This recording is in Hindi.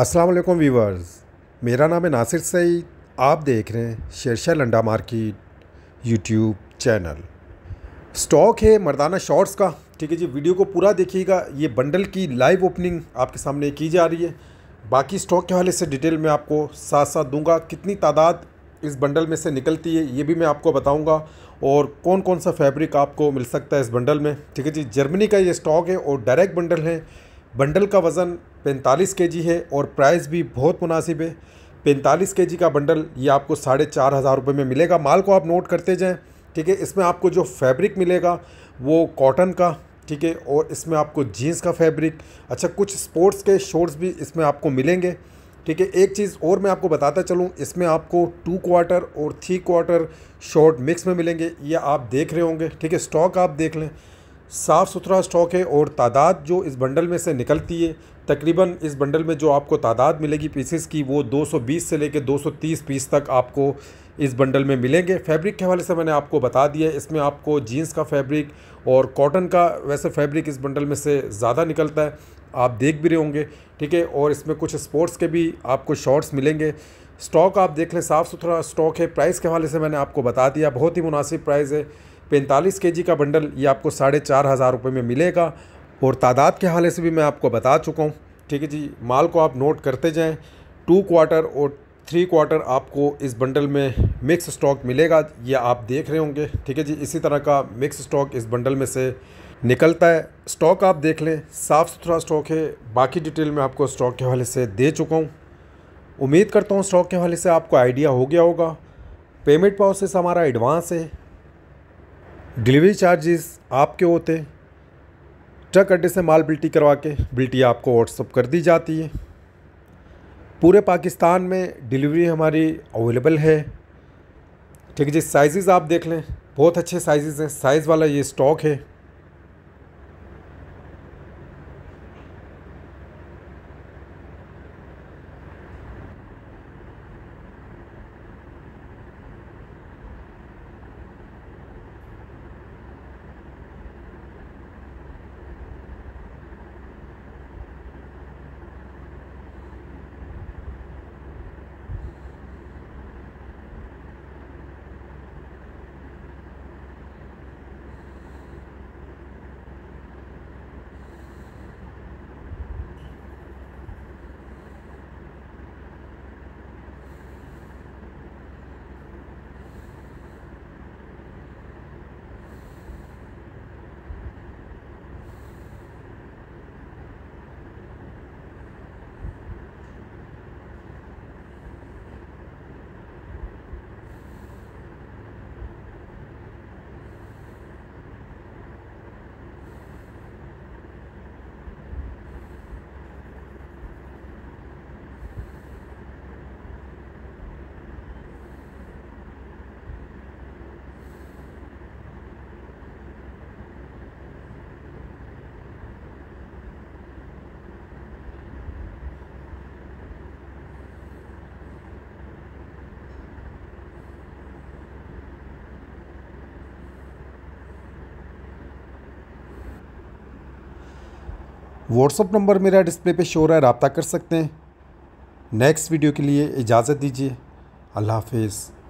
अस्सलाम वालेकुम वीवर्स मेरा नाम है नासिर सईद आप देख रहे हैं Shershah Landa market YouTube channel stock है मर्दाना शॉर्ट्स का ठीक है जी वीडियो को पूरा देखिएगा ये बंडल की लाइव ओपनिंग आपके सामने की जा रही है बाकी स्टॉक के हवाले से डिटेल में आपको साथ साथ दूंगा कितनी तादाद इस बंडल में से निकलती है ये भी मैं आपको बताऊंगा और कौन कौन सा फैब्रिक आपको मिल सकता है इस बंडल में ठीक है जी जर्मनी का ये स्टॉक है और डायरेक्ट बंडल है बंडल का वज़न 45 के है और प्राइस भी बहुत मुनासिब है 45 के का बंडल ये आपको साढ़े चार हज़ार रुपये में मिलेगा माल को आप नोट करते जाएँ ठीक है इसमें आपको जो फैब्रिक मिलेगा वो कॉटन का ठीक है और इसमें आपको जीन्स का फैब्रिक अच्छा कुछ स्पोर्ट्स के शॉर्ट्स भी इसमें आपको मिलेंगे ठीक है एक चीज़ और मैं आपको बताता चलूँ इसमें आपको टू क्वार्टर और थ्री क्वार्टर शॉर्ट मिक्स में मिलेंगे ये आप देख रहे होंगे ठीक है स्टॉक आप देख लें साफ़ सुथरा स्टॉक है और तादाद जो इस बंडल में से निकलती है तकरीबन इस बंडल में जो आपको तादाद मिलेगी पीसेस की वो 220 से लेकर 230 पीस तक आपको इस बंडल में मिलेंगे फैब्रिक के हवाले से मैंने आपको बता दिया इसमें आपको जीन्स का फैब्रिक और कॉटन का वैसे फैब्रिक इस बंडल में से ज़्यादा निकलता है आप देख भी रहे होंगे ठीक है और इसमें कुछ स्पोर्ट्स के भी आपको शॉर्ट्स मिलेंगे स्टॉक आप देख लें साफ़ सुथरा स्टॉक है प्राइस के हवाले से मैंने आपको बता दिया बहुत ही मुनासिब प्राइस है पैंतालीस के का बंडल ये आपको साढ़े चार हज़ार रुपये में मिलेगा और तादाद के हवाले से भी मैं आपको बता चुका हूँ ठीक है जी माल को आप नोट करते जाएँ टू क्वार्टर और थ्री क्वार्टर आपको इस बंडल में मिक्स स्टॉक मिलेगा ये आप देख रहे होंगे ठीक है जी इसी तरह का मिक्स स्टॉक इस बंडल में से निकलता है स्टॉक आप देख लें साफ़ सुथरा स्टॉक है बाकी डिटेल मैं आपको स्टॉक के हवाले से दे चुका हूँ उम्मीद करता हूँ स्टॉक के हवाले से आपको आइडिया हो गया होगा पेमेंट प्रोसेस हमारा एडवांस है डिलीवरी चार्जेस आपके होते ट्रक अड्डे से माल बिल्टी करवा के बिल्टी आपको व्हाट्सअप कर दी जाती है पूरे पाकिस्तान में डिलीवरी हमारी अवेलेबल है ठीक है जी साइज़ आप देख लें बहुत अच्छे साइज़ हैं साइज़ वाला ये स्टॉक है व्हाट्सअप नंबर मेरा डिस्प्ले पे शो रहा है रबता कर सकते हैं नेक्स्ट वीडियो के लिए इजाज़त दीजिए अल्लाह हाफिज़